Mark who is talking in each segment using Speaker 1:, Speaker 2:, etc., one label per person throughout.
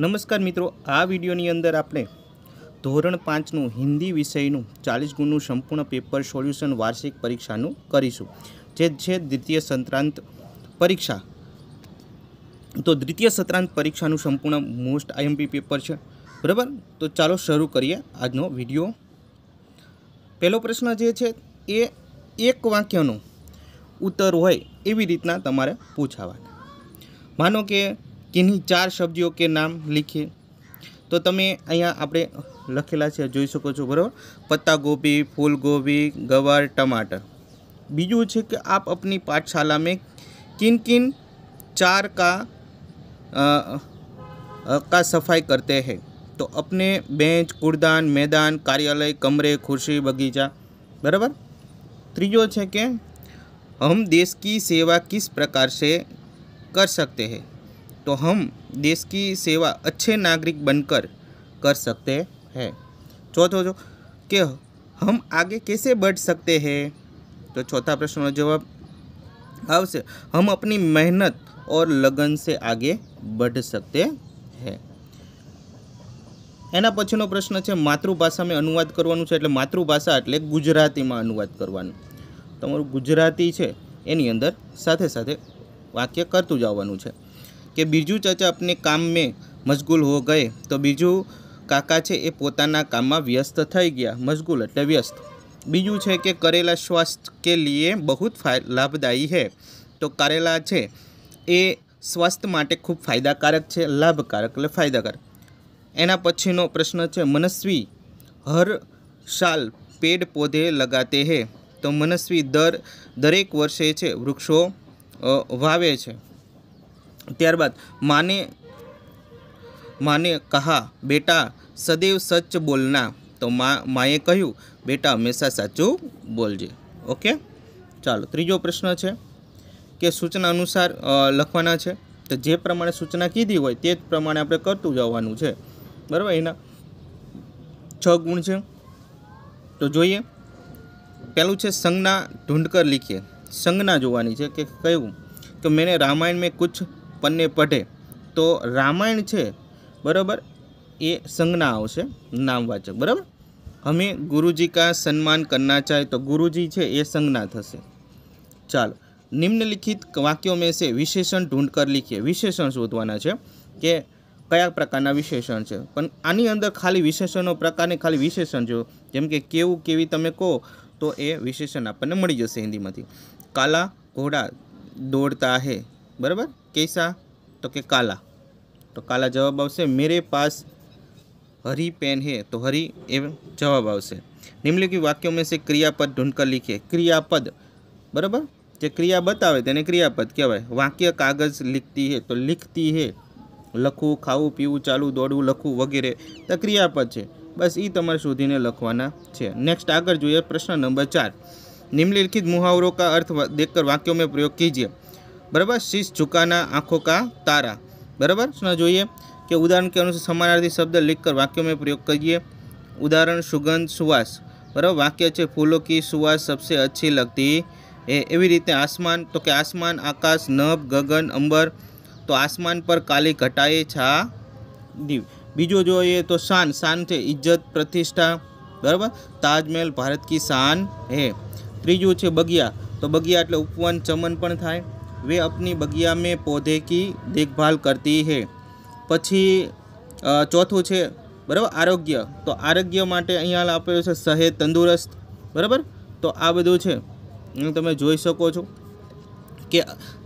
Speaker 1: નમસ્કાર મિત્રો આ વિડીયોની અંદર આપણે ધોરણ પાંચનું હિન્દી વિષયનું ચાલીસ ગુણનું સંપૂર્ણ પેપર સોલ્યુશન વાર્ષિક પરીક્ષાનું કરીશું જે છે દ્વિતીય સંત્રાંત પરીક્ષા તો દ્વિતીય સત્રાંત પરીક્ષાનું સંપૂર્ણ મોસ્ટ આઈએમપી પેપર છે બરાબર તો ચાલો શરૂ કરીએ આજનો વિડીયો પહેલો પ્રશ્ન જે છે એ એક વાક્યનો ઉત્તર હોય એવી રીતના તમારે પૂછાવાના માનો કે किन-किन चार सब्जियों के नाम लिखिए तो तुम्हें यहां आपने લખેલા છે જોઈ શકો છો બરોબર પા타 ગોબી ফুল ગોબી ગવાર ટામેટા બીજું છે કે આપ apni પાટશાળા મે કિન કિન ચાર કા કા સફાઈ કરતે હે તો apne બેન્ચ કુરદાન મેદાન કાર્યાલય કમરે ખુરશી બગીચા બરોબર ત્રીજો છે કે હમ દેશ કી સેવા કિસ પ્રકાર સે કર સકતે હે तो हम देश की सेवा अच्छे नागरिक बनकर कर सकते हैं चौथो जो कि हम आगे कैसे बढ़ सकते हैं तो चौथा प्रश्न का जवाब अवश्य हम अपनी मेहनत और लगन से आगे बढ़ सकते हैं एना પછીનો પ્રશ્ન છે માતૃભાષામાં અનુવાદ કરવાનું છે એટલે માતૃભાષા એટલે ગુજરાતીમાં અનુવાદ કરવાનું તમારું ગુજરાતી છે એની અંદર સાથે સાથે વાક્ય કરતું જવાનું છે કે બીજું ચાચા આપને કામ મેં મશગુલ હો ગયે તો બીજું કાકા છે એ પોતાના કામમાં વ્યસ્ત થઈ ગયા મશગુલ એટલે વ્યસ્ત બીજું છે કે કરેલા સ્વાસ્થ્ય કે લીએ બહુ લાભદાયી હે તો કરેલા છે એ સ્વાસ્થ્ય માટે ખૂબ ફાયદાકારક છે લાભકારક એટલે ફાયદાકારક એના પછીનો પ્રશ્ન છે મનસ્વી હર સાલ પેડ પૌધે લગાતે હે તો મનસ્વી દર દરેક વર્ષે છે વૃક્ષો વાવે છે ત્યારબાદ માને માને કહા બેટા સદૈવ સચ બોલના તો મા માએ કહ્યું બેટા હંમેશા સાચું બોલજે ઓકે ચાલો ત્રીજો પ્રશ્ન છે કે સૂચના અનુસાર લખવાના છે તો જે પ્રમાણે સૂચના કીધી હોય તે જ પ્રમાણે આપણે કરતું જવાનું છે બરાબર એના છ ગુણ છે તો જોઈએ પહેલું છે સંજ્ઞા ઢૂંઢકર લીખીએ સંજ્ઞા જોવાની છે કે કહ્યું કે મેને રામાયણ મેં કુછ પન્ને પઢે તો રામાયણ છે બરાબર એ સંજ્ઞા આવશે નામવાચક બરાબર અમે ગુરુજી કા સન્માન કરના ચાહે તો ગુરુજી છે એ સંજ્ઞા થશે ચાલો નિમ્નલિખિત વાક્યો મેં છે વિશેષણ ઢૂંઢ કર લીખીએ વિશેષણ શોધવાના છે કે કયા પ્રકારના વિશેષણ છે પણ આની અંદર ખાલી વિશેષણો પ્રકારને ખાલી વિશેષણ જો જેમ કે કેવું કેવી તમે કહો તો એ વિશેષણ આપણને મળી જશે હિન્દીમાંથી કાલા ઘોડા દોડતા હે બરાબર કેસા તો કે કાલા તો કાલા જવાબ આવશે મેરે પાસ हरी पेन है तो हरी एवं जवाब आवश्य निम्नलिखित वाक्यों में से क्रियापद ढूंढकर लिखिए क्रियापद बराबर जो क्रिया बतावे तेने क्रियापद कहवाय वाक्य कागज लिखती है तो लिखती है લખવું ખાવું પીવું ચાલવું દોડવું લખવું વગેરે તો ક્રિયાપદ છે બસ એ તમારે શોધીને લખવાના છે નેક્સ્ટ આગળ જોઈએ પ્રશ્ન નંબર ચાર નિમ્નલિખિત મુહાવરો કા અર્થ દેખકર વાક્યો મેં પ્રયોગ કીજીએ बराबर शीश झुकाना आँखों का तारा बराबर सुना જોઈએ કે ઉદાહરણ કે અનુસાર સમાનાર્થી શબ્દ लिखकर વાક્યો में प्रयोग करिए ઉદાહરણ સુગંધ સુવાસ બરાબર વાક્ય છે ફૂલો કી સુવાસ સબસે અચ્છી લગતી એ એવી રીતે આસમાન તો કે આસમાન આકાશ નભ ગગન અંબર તો આસમાન પર કાલી ઘટાએ છા દીવ બીજો જોઈએ તો શાન શાન છે ઇજ્જત પ્રતિષ્ઠા બરાબર તાજમહેલ ભારત કી શાન હે ત્રીજું છે બગિયા તો બગિયા એટલે ઉપવન ચમન પણ થાય वे अपनी बगिया में पौधे की देखभाल करती है પછી ચોથું છે બરાબર આરોગ્ય તો આરોગ્ય માટે અહીંયા આપેલું છે સહેજ તંદુરસ્ત બરાબર તો આ બધું છે તમે જોઈ શકો છો કે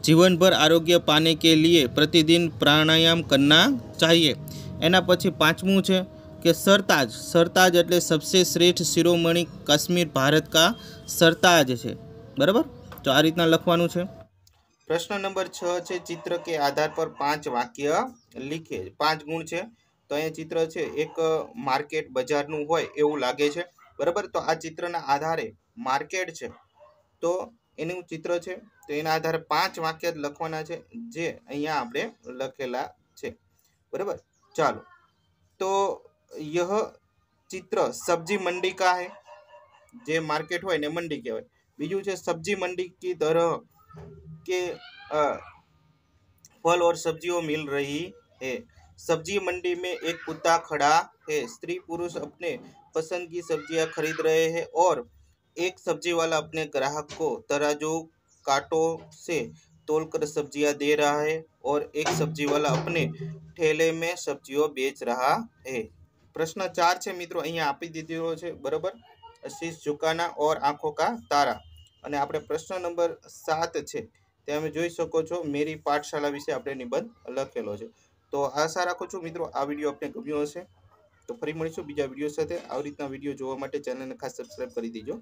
Speaker 1: જીવનભર આરોગ્ય પાને કે લીએ પ્રતિદિન પ્રાણાયામ કરના ચાહીએ એના પછી પાંચમું છે કે સરતાજ સરતાજ એટલે સબસે શ્રેષ્ઠ શિરોમણી કાશ્મીર ભારત કા સરતાજ છે બરાબર તો આ રીતના લખવાનું છે પ્રશ્ન નંબર છ છે ચિત્ર કે આધાર પર પાંચ વાક્ય લીખે પાંચ ગુણ છે તો અહીંયા ચિત્ર છે એક માર્કેટ બજારનું હોય એવું લાગે છે બરાબર તો આ ચિત્રના આધારે માર્કેટ છે તો એનું ચિત્ર છે તો એના આધારે પાંચ વાક્ય લખવાના છે જે અહીંયા આપણે લખેલા છે બરાબર ચાલો તો યહ ચિત્ર સબ્જી મંડી કા હે જે માર્કેટ હોય ને મંડી કહેવાય બીજું છે સબ્જી મંડી કી તરહ के फल और सब्जियों मिल रही है सब्जी मंडी में एक कुत्ता खड़ा है स्त्री पुरुष अपने पसंद की सब्जियां खरीद रहे हैं और एक सब्जी वाला अपने ग्राहक को तराजू काटो से तोलकर सब्जियां दे रहा है और एक सब्जी वाला अपने ठेले में सब्जियों बेच रहा है प्रश्न चार છે मित्रों અહીંયા આપી દીધેલો છે બરાબર શીશ ઝુકાના ઓર આંખો કા તારા અને આપણે પ્રશ્ન નંબર તમે જોઈ શકો છો મારી पाठशाला વિશે આપણે નિબંધ લખેલો છે તો આ સાચ રાખીજો મિત્રો આ વિડિયો આપણે ગમ્યો હશે તો ફરી મળીશું બીજા વિડિયો સાથે આવ રીતના વિડિયો જોવા માટે ચેનલને ખાસ સબસ્ક્રાઇબ કરી દેજો